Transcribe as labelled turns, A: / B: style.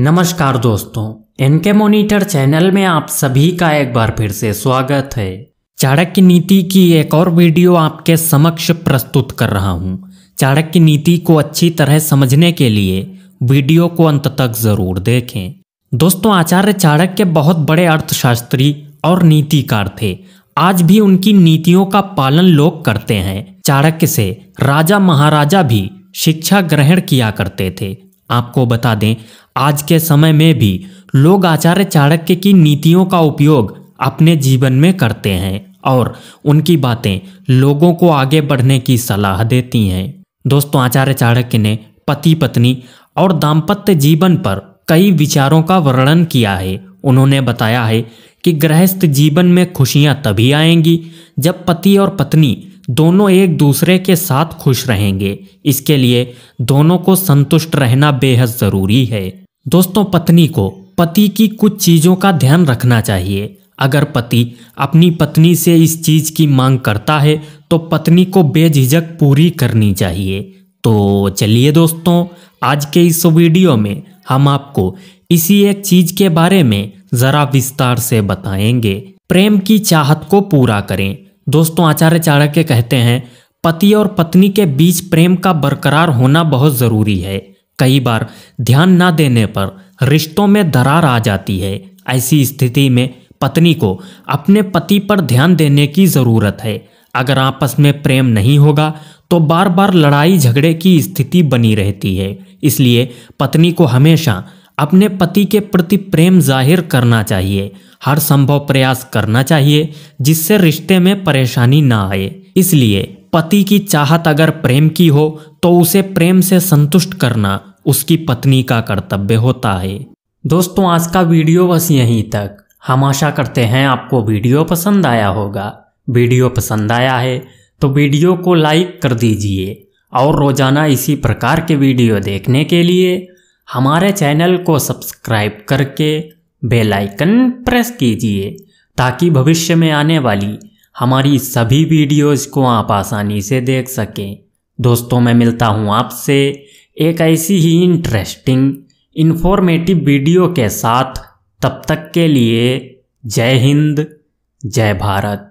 A: नमस्कार दोस्तों N K monitor channel में आप सभी का एक बार फिर से स्वागत है चाणक्य नीति की एक और वीडियो आपके समक्ष प्रस्तुत कर रहा हूं। चाणक्य नीति को अच्छी तरह समझने के लिए वीडियो को अंत तक जरूर देखें दोस्तों आचार्य चाणक्य बहुत बड़े अर्थशास्त्री और नीतिकार थे आज भी उनकी नीतियों का पालन लोग करते हैं चाणक्य से राजा महाराजा भी शिक्षा ग्रहण किया करते थे आपको बता दें आज के समय में भी लोग आचार्य चाणक्य की नीतियों का उपयोग अपने जीवन में करते हैं और उनकी बातें लोगों को आगे बढ़ने की सलाह देती हैं दोस्तों आचार्य चाणक्य ने पति पत्नी और दाम्पत्य जीवन पर कई विचारों का वर्णन किया है उन्होंने बताया है कि गृहस्थ जीवन में खुशियां तभी आएंगी जब पति और पत्नी दोनों एक दूसरे के साथ खुश रहेंगे इसके लिए दोनों को संतुष्ट रहना बेहद ज़रूरी है दोस्तों पत्नी को पति की कुछ चीज़ों का ध्यान रखना चाहिए अगर पति अपनी पत्नी से इस चीज़ की मांग करता है तो पत्नी को बेझिझक पूरी करनी चाहिए तो चलिए दोस्तों आज के इस वीडियो में हम आपको इसी एक चीज़ के बारे में ज़रा विस्तार से बताएंगे प्रेम की चाहत को पूरा करें दोस्तों आचार्य चाणक्य कहते हैं पति और पत्नी के बीच प्रेम का बरकरार होना बहुत ज़रूरी है कई बार ध्यान न देने पर रिश्तों में दरार आ जाती है ऐसी स्थिति में पत्नी को अपने पति पर ध्यान देने की ज़रूरत है अगर आपस में प्रेम नहीं होगा तो बार बार लड़ाई झगड़े की स्थिति बनी रहती है इसलिए पत्नी को हमेशा अपने पति के प्रति प्रेम जाहिर करना चाहिए हर संभव प्रयास करना चाहिए जिससे रिश्ते में परेशानी ना आए इसलिए पति की चाहत अगर प्रेम की हो तो उसे प्रेम से संतुष्ट करना उसकी पत्नी का कर्तव्य होता है दोस्तों आज का वीडियो बस यहीं तक हम आशा करते हैं आपको वीडियो पसंद आया होगा वीडियो पसंद आया है तो वीडियो को लाइक कर दीजिए और रोज़ाना इसी प्रकार के वीडियो देखने के लिए हमारे चैनल को सब्सक्राइब करके बेल आइकन प्रेस कीजिए ताकि भविष्य में आने वाली हमारी सभी वीडियोस को आप आसानी से देख सकें दोस्तों मैं मिलता हूं आपसे एक ऐसी ही इंटरेस्टिंग इन्फॉर्मेटिव वीडियो के साथ तब तक के लिए जय हिंद जय भारत